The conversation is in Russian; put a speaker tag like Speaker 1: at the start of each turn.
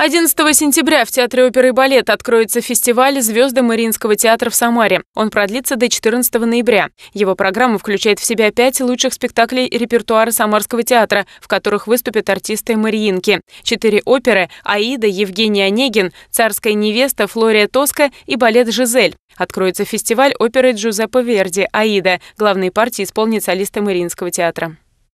Speaker 1: 11 сентября в Театре оперы и балета откроется фестиваль «Звезды Мариинского театра» в Самаре. Он продлится до 14 ноября. Его программа включает в себя пять лучших спектаклей репертуара Самарского театра, в которых выступят артисты Мариинки. Четыре оперы – «Аида», «Евгений Онегин», «Царская невеста», «Флория Тоска» и балет «Жизель». Откроется фестиваль оперы Джузеппе Верди «Аида». Главные партии исполнит солисты Мариинского театра.